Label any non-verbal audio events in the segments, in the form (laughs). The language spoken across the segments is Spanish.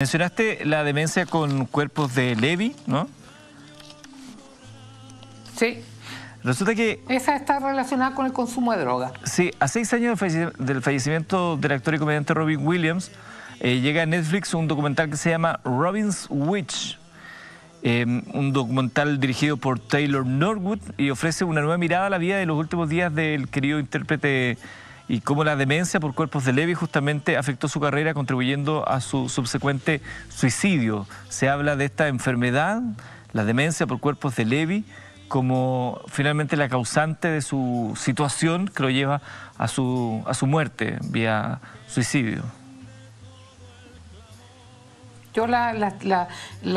Mencionaste la demencia con cuerpos de Levi, ¿no? Sí. Resulta que... Esa está relacionada con el consumo de droga. Sí, a seis años del fallecimiento del actor y comediante Robin Williams, eh, llega a Netflix un documental que se llama Robin's Witch, em, un documental dirigido por Taylor Norwood y ofrece una nueva mirada a la vida de los últimos días del querido intérprete y cómo la demencia por cuerpos de Levi justamente afectó su carrera contribuyendo a su subsecuente suicidio. Se habla de esta enfermedad, la demencia por cuerpos de Levi, como finalmente la causante de su situación que lo lleva a su, a su muerte vía suicidio. Yo la,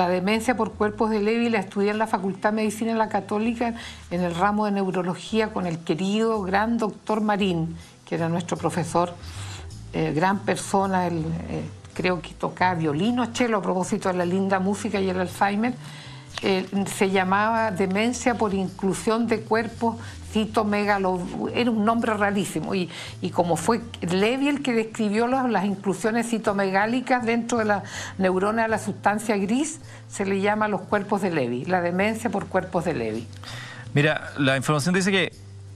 demencia por cuerpos de Levi la estudié en la Facultad de Medicina de la Católica, en el ramo de neurología con el querido gran doctor Marín, que era nuestro profesor, eh, gran persona, eh, creo que tocaba violino, chelo, a propósito de la linda música y el Alzheimer, eh, se llamaba demencia por inclusión de cuerpos citomegalo, era un nombre rarísimo, y, como fue Levy el que describió las, inclusiones citomegálicas dentro de la neurona de la sustancia gris, se le llama los cuerpos de Levy, la demencia por cuerpos de Levy. Mira, la información dice que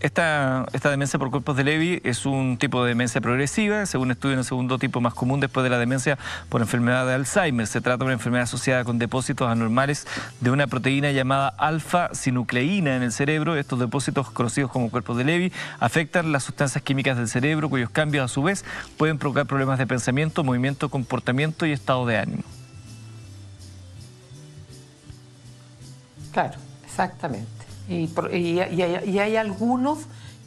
esta, demencia por cuerpos de Levy es un tipo de demencia progresiva, según estudios, el segundo tipo más común después de la demencia por enfermedad de Alzheimer. Se trata de una enfermedad asociada con depósitos anormales de una proteína llamada alfa-sinucleína en el cerebro. Estos depósitos, conocidos como cuerpos de Levy, afectan las sustancias químicas del cerebro, cuyos cambios a su vez pueden provocar problemas de pensamiento, movimiento, comportamiento y estado de ánimo. Claro, exactamente. Y, hay, algunos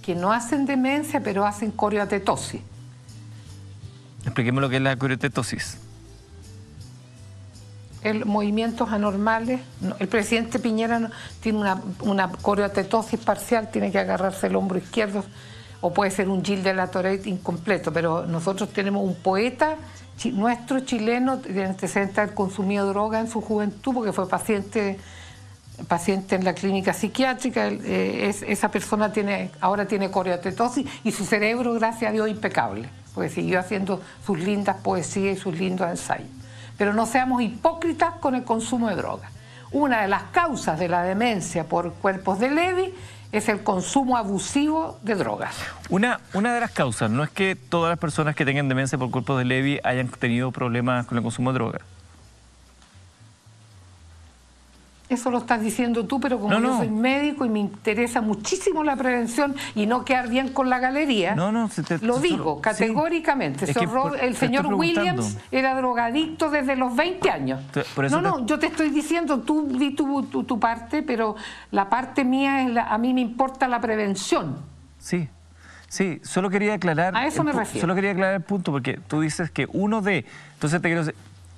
que no hacen demencia, pero hacen coreotetosis Expliquemos lo que es la coreotetosis El, movimientos anormales. ¿eh? el presidente Piñera tiene una, una parcial, tiene que agarrarse el hombro izquierdo, o puede ser un Gil de la torre incompleto, pero nosotros tenemos un poeta nuestro chileno, de antecedentes de droga en su juventud, porque fue paciente paciente en la clínica psiquiátrica, eh, esa persona tiene, ahora tiene coreotetosis y su cerebro, gracias a Dios, impecable, porque siguió haciendo sus lindas poesías y sus lindos ensayos. Pero no seamos hipócritas con el consumo de drogas. Una de las causas de la demencia por cuerpos de Levi es el consumo abusivo de drogas. Una, una de las causas, no es que todas las personas que tengan demencia por cuerpos de Levi hayan tenido problemas con el consumo de drogas. Eso lo estás diciendo tú, pero como yo soy médico y me interesa muchísimo la prevención y no quedar bien con la galería, no, no, lo digo categóricamente. el señor Williams era drogadicto desde los 20 años. no, no, yo te estoy diciendo, tú di tu, parte, pero la parte mía es la, a mí me importa la prevención. Sí, sí, solo quería aclarar... A eso me refiero. Solo quería aclarar el punto, porque tú dices que uno de... Entonces te quiero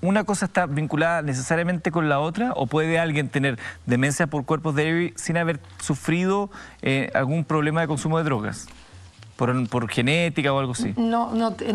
una cosa está vinculada necesariamente con la otra o puede alguien tener demencia por cuerpos de sin haber sufrido eh, algún problema de consumo de drogas? Por, genética o algo así. No, no, te,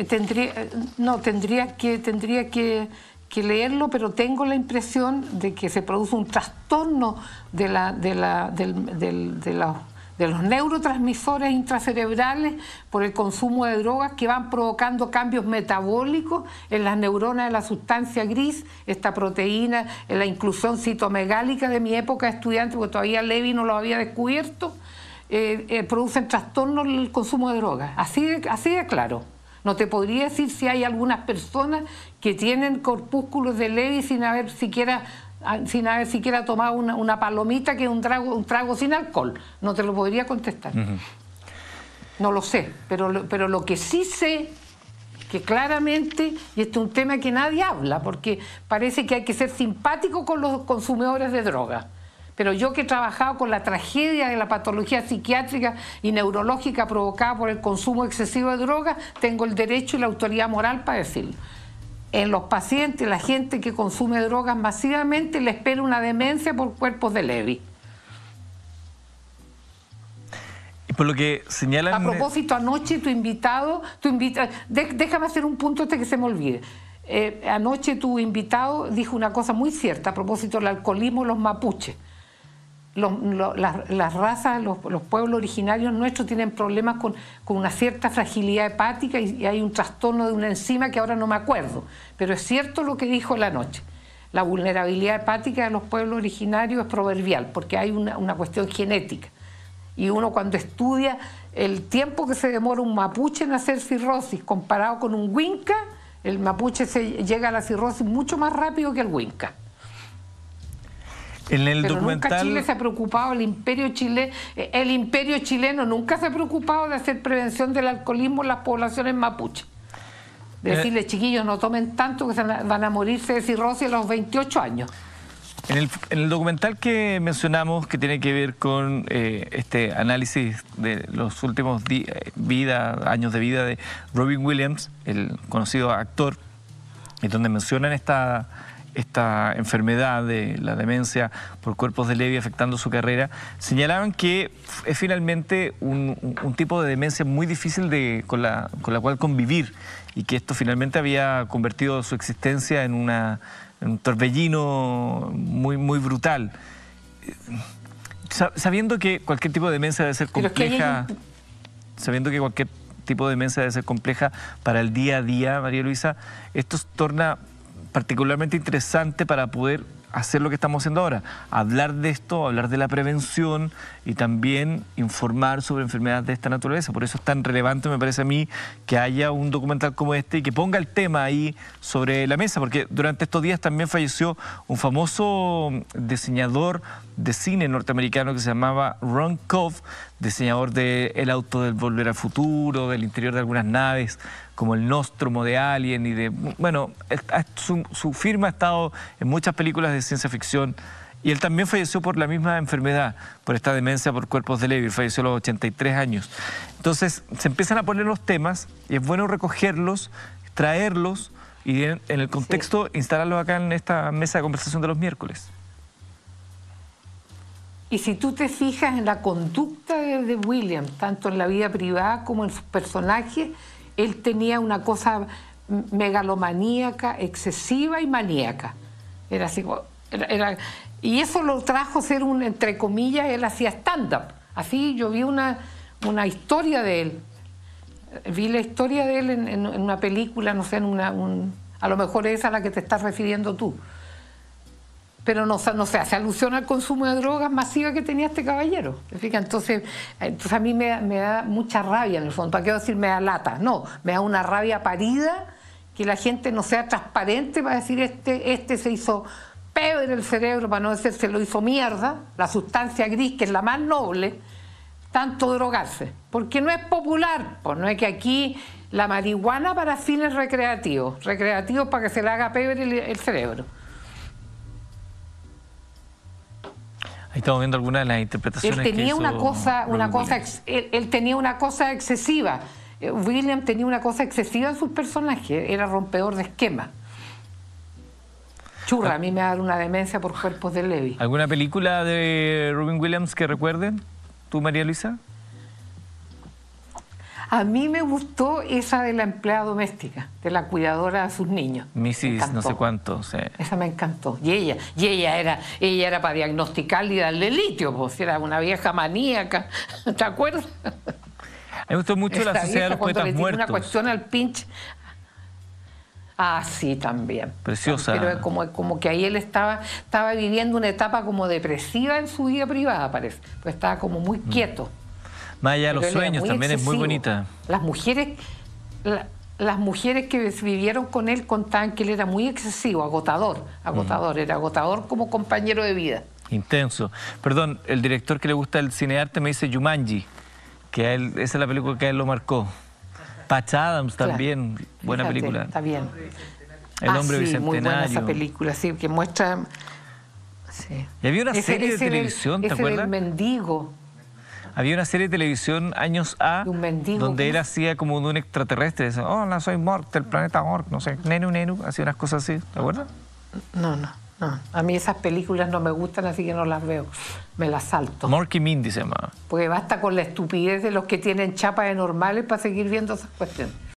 eh, tendría, eh, no tendría que tendría que, que, leerlo, pero tengo la impresión de que se produce un trastorno de la de la del, del, de la de los neurotransmisores intracerebrales por el consumo de drogas que van provocando cambios metabólicos en las neuronas de la sustancia gris, esta proteína, en la inclusión citomegálica de mi época de estudiante, porque todavía Levi no lo había descubierto, eh, eh, producen trastornos en el consumo de drogas. Así así de claro. No te podría decir si hay algunas personas que tienen corpúsculos de Levi sin haber siquiera Ah, si nadie siquiera tomado una, palomita que es un trago, un trago sin alcohol. No te lo podría contestar. No lo sé, pero, pero lo que sí sé, que claramente, y este es un tema que nadie habla, porque parece que hay que ser simpático con los consumidores de drogas pero yo que he trabajado con la tragedia de la patología psiquiátrica y neurológica provocada por el consumo excesivo de drogas, tengo el derecho y la autoridad moral para decirlo en los pacientes, la gente que consume drogas masivamente, le espera una demencia por cuerpos de Levi. por lo que señalan... A propósito, anoche tu invitado, tu invita... déjame hacer un punto este que se me olvide. Eh, anoche tu invitado dijo una cosa muy cierta a propósito del alcoholismo los mapuches las, razas, los, pueblos originarios nuestros tienen problemas con, una cierta fragilidad hepática y, hay un trastorno de una enzima que ahora no me acuerdo, pero es cierto lo que dijo la noche. La vulnerabilidad hepática de los pueblos originarios es proverbial porque hay una, cuestión genética. Y uno cuando estudia el tiempo que se demora un mapuche en hacer cirrosis comparado con un winca el mapuche se llega a la cirrosis mucho más rápido que el winca el documental... nunca Chile se ha preocupado, el imperio, Chile, eh, el imperio chileno nunca se ha preocupado de hacer prevención del alcoholismo en las poblaciones mapuches. Eh, Decirle, chiquillos, no tomen tanto que van a morirse de cirrosis a los 28 años. En el, documental que mencionamos, que tiene que ver con eh, este análisis de los últimos vida, años de vida de Robin Williams, el conocido actor, y donde mencionan esta, esta enfermedad de la demencia por cuerpos de Levi afectando su carrera, señalaban que es finalmente un, tipo de demencia muy difícil de, con, la, cual convivir y que esto finalmente había convertido su existencia en, una, un torbellino muy, muy brutal. Sabiendo que cualquier tipo de demencia debe ser compleja, sabiendo que cualquier tipo de demencia debe ser compleja para el día a día, María Luisa, esto torna particularmente interesante para poder hacer lo que estamos haciendo ahora, hablar de esto, hablar de la prevención y también informar sobre enfermedades de esta naturaleza. Por eso es tan relevante, me parece a mí, que haya un documental como este y que ponga el tema ahí sobre la mesa, porque durante estos días también falleció un famoso diseñador de cine norteamericano que se llamaba Ron Koff, diseñador del auto del Volver al Futuro, del interior de algunas naves, como el Nostromo de Alien y de... Bueno, su, firma ha estado en muchas películas de ciencia ficción y él también falleció por la misma enfermedad, por esta demencia por cuerpos de Levi falleció a los 83 años. Entonces se empiezan a poner los temas y es bueno recogerlos, traerlos y en, el contexto instalarlos acá en esta mesa de conversación de los miércoles. Y si tú te fijas en la conducta de William, tanto en la vida privada como en sus personajes, él tenía una cosa megalomaníaca, excesiva y maníaca. y eso lo trajo a ser un, entre comillas, él hacía stand-up. Así yo vi una, historia de él. Vi la historia de él en, una película, no sé, en una, a lo mejor es a la que te estás refiriendo tú pero no, no se hace alusión al consumo de drogas masiva que tenía este caballero. Entonces, entonces a mí me, da mucha rabia en el fondo. ¿Para qué decir me da lata? No, me da una rabia parida que la gente no sea transparente para decir este, este se hizo en el cerebro, para no decir se lo hizo mierda, la sustancia gris, que es la más noble, tanto drogarse. Porque no es popular, pues no es que aquí la marihuana para fines recreativos, recreativos para que se le haga pebre el cerebro estamos viendo alguna de las interpretaciones. Él tenía una cosa, una cosa, él, tenía una cosa excesiva. Eh, William tenía una cosa excesiva en sus personajes, era rompedor de esquema. Churra, a mí me va a dar una demencia por cuerpos de Levi. ¿Alguna película de Robin Williams que recuerden? ¿Tú, María Luisa? A mí me gustó esa de la empleada doméstica, de la cuidadora de sus niños. Mrs. no sé cuánto. Esa me encantó. Y ella, y ella era, ella era para diagnosticarle y darle litio, pues era una vieja maníaca. (laughs) ¿Te acuerdas? Me gustó mucho la sociedad de los poetas muertos. Una cuestión al pinche. Ah, sí, también. Preciosa. Pero como, como que ahí él estaba, estaba viviendo una etapa como depresiva en su vida privada, parece. Pues estaba como muy mm. quieto. Más allá de los sueños, también es muy bonita. Las mujeres, las mujeres que vivieron con él contaban que él era muy excesivo, agotador, agotador, mm. era agotador como compañero de vida. Intenso. Perdón, el director que le gusta el cine arte me dice Yumanji, que él, esa es la película que a él lo marcó. Patch Adams también, buena película. Está bien. El ah, hombre ah, bicentenario. Muy buena esa película, sí, que muestra. Y había una serie de televisión, ¿te acuerdas? El mendigo. Había una serie de televisión años A donde él hacía como de un extraterrestre. Decía, hola, soy Mork, del planeta Mork, no sé, Nenu Nenu, hacía unas cosas así, ¿te acuerdas? No, no, no. A mí esas películas no me gustan, así que no las veo. Me las salto. Morky Mindy se llamaba. Porque basta con la estupidez de los que tienen chapas de normales para seguir viendo esas cuestiones.